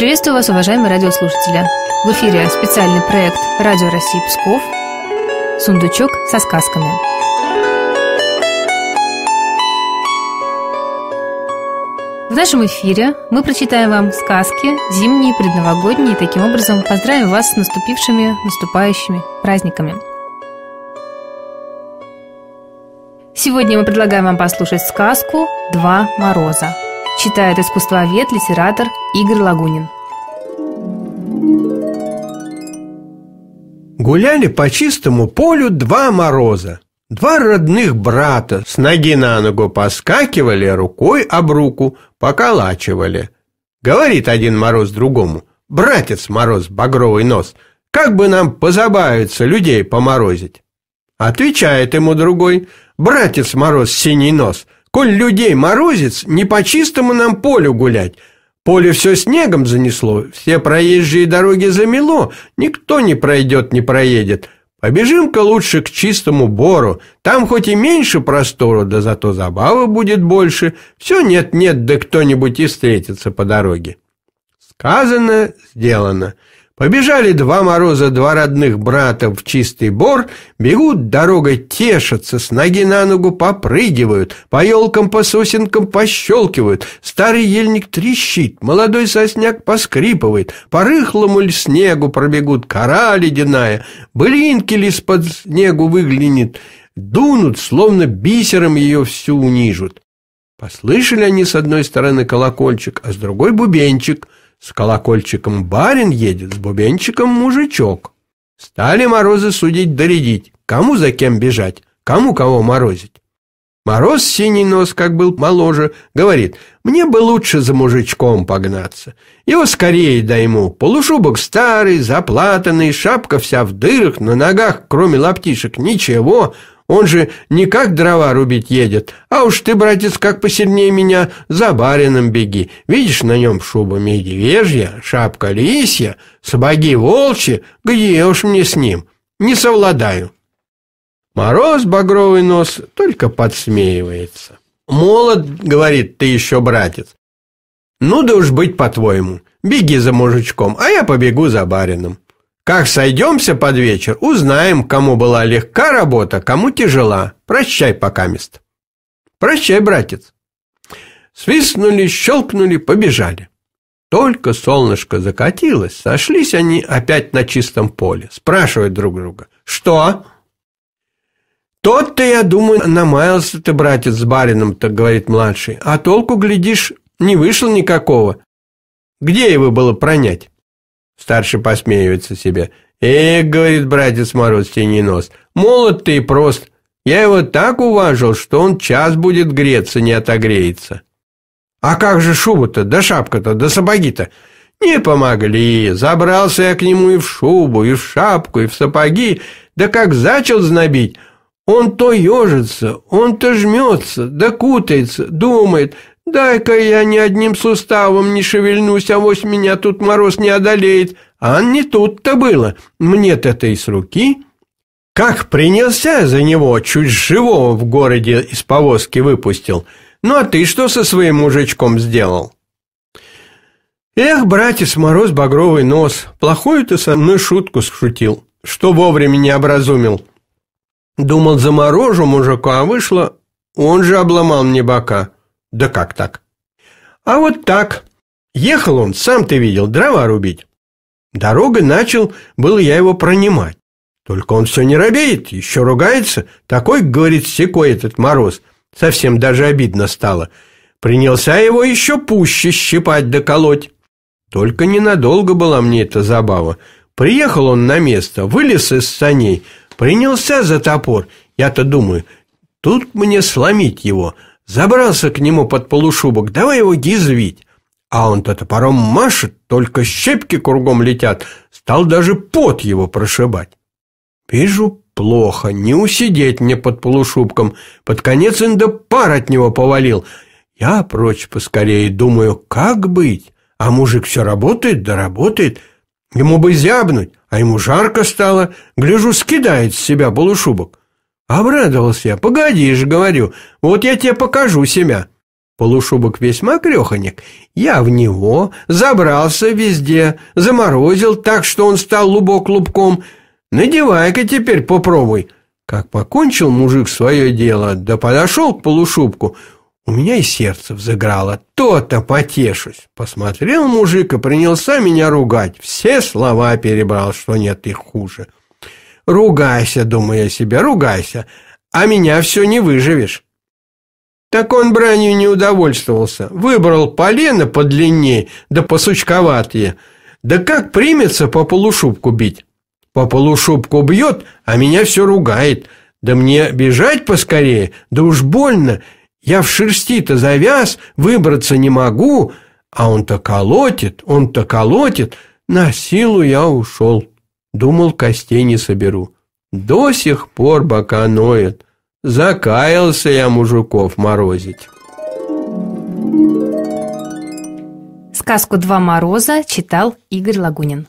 Приветствую вас, уважаемые радиослушатели. В эфире специальный проект «Радио России Псков» «Сундучок со сказками». В нашем эфире мы прочитаем вам сказки зимние, предновогодние, и таким образом поздравим вас с наступившими, наступающими праздниками. Сегодня мы предлагаем вам послушать сказку «Два мороза» читает искусствовед, литератор Игорь Лагунин. Гуляли по чистому полю два мороза. Два родных брата с ноги на ногу поскакивали, рукой об руку поколачивали. Говорит один мороз другому, братец мороз, багровый нос, как бы нам позабавиться людей поморозить? Отвечает ему другой, братец мороз, синий нос – Коль людей морозец, не по чистому нам полю гулять. Поле все снегом занесло, все проезжие дороги замело, никто не пройдет, не проедет. Побежим-ка лучше к чистому бору, там хоть и меньше простора, да зато забавы будет больше, все нет-нет, да кто-нибудь и встретится по дороге. Сказано, сделано. Побежали два мороза, два родных брата в чистый бор, бегут дорогой, тешатся, с ноги на ногу попрыгивают, по елкам, по сосенкам пощелкивают, старый ельник трещит, молодой сосняк поскрипывает, по рыхлому ль снегу пробегут кора ледяная, блинки ли под снегу выглянет, дунут, словно бисером ее всю унижут. Послышали они с одной стороны колокольчик, а с другой бубенчик — с колокольчиком барин едет, с бубенчиком мужичок. Стали морозы судить доредить, кому за кем бежать, кому кого морозить. Мороз синий нос, как был моложе, говорит, мне бы лучше за мужичком погнаться. Его скорее дайму, полушубок старый, заплатанный, шапка вся в дырах, на ногах, кроме лаптишек, ничего, он же не как дрова рубить едет, а уж ты, братец, как посильнее меня, за барином беги. Видишь, на нем шуба медвежья, шапка лисья, сапоги волчьи, где уж мне с ним, не совладаю». Мороз багровый нос только подсмеивается. «Молод, — говорит, — ты еще братец. Ну да уж быть по-твоему, беги за мужичком, а я побегу за барином». Как сойдемся под вечер, узнаем, кому была легка работа, кому тяжела. Прощай, покамест. Прощай, братец. Свистнули, щелкнули, побежали. Только солнышко закатилось, сошлись они опять на чистом поле, спрашивают друг друга. «Что?» «Тот-то, я думаю, намаялся ты, братец, с барином-то», так говорит младший. «А толку, глядишь, не вышло никакого. Где его было пронять?» Старший посмеивается себе. «Эх, — говорит братец Мороз тени нос, — молод ты и прост. Я его так уважил, что он час будет греться, не отогреется». «А как же шуба-то, да шапка-то, да сапоги-то?» «Не помогли. Забрался я к нему и в шубу, и в шапку, и в сапоги. Да как зачал знобить, он то ежится, он то жмется, да кутается, думает – «Дай-ка я ни одним суставом не шевельнусь, а вось меня тут мороз не одолеет». А не тут-то было. Мне-то это из руки. Как принялся за него, чуть живого в городе из повозки выпустил. Ну, а ты что со своим мужичком сделал? Эх, братец Мороз, багровый нос, плохую ты со мной шутку шутил, что вовремя не образумил. Думал, заморожу мужику, а вышло, он же обломал мне бока. Да как так? А вот так. Ехал он, сам ты видел, дрова рубить. Дорога начал, был я его пронимать. Только он все не робеет, еще ругается. Такой, говорит, секой этот мороз. Совсем даже обидно стало. Принялся его еще пуще щипать да колоть. Только ненадолго была мне эта забава. Приехал он на место, вылез из саней, принялся за топор. Я-то думаю, тут мне сломить его – Забрался к нему под полушубок, давай его язвить. А он-то топором машет, только щепки кругом летят. Стал даже пот его прошибать. Вижу, плохо, не усидеть мне под полушубком. Под конец инда пар от него повалил. Я прочь поскорее, думаю, как быть? А мужик все работает, да работает. Ему бы зябнуть, а ему жарко стало. Гляжу, скидает с себя полушубок. Обрадовался я. «Погоди же, говорю, вот я тебе покажу себя». Полушубок весьма креханек. Я в него забрался везде, заморозил так, что он стал лубок лубком. Надевай-ка теперь попробуй. Как покончил мужик свое дело, да подошел к полушубку, у меня и сердце взыграло. То-то потешусь. Посмотрел мужик и принялся меня ругать. Все слова перебрал, что нет их хуже. — Ругайся, думаю я себе, ругайся, а меня все не выживешь. Так он бранью не удовольствовался, выбрал полено подлиннее, да посучковатее. Да как примется по полушубку бить? По полушубку бьет, а меня все ругает. Да мне бежать поскорее, да уж больно. Я в шерсти-то завяз, выбраться не могу, а он-то колотит, он-то колотит. На силу я ушел. Думал, костей не соберу. До сих пор бока ноет. Закаялся я мужиков морозить. Сказку «Два мороза» читал Игорь Лагунин.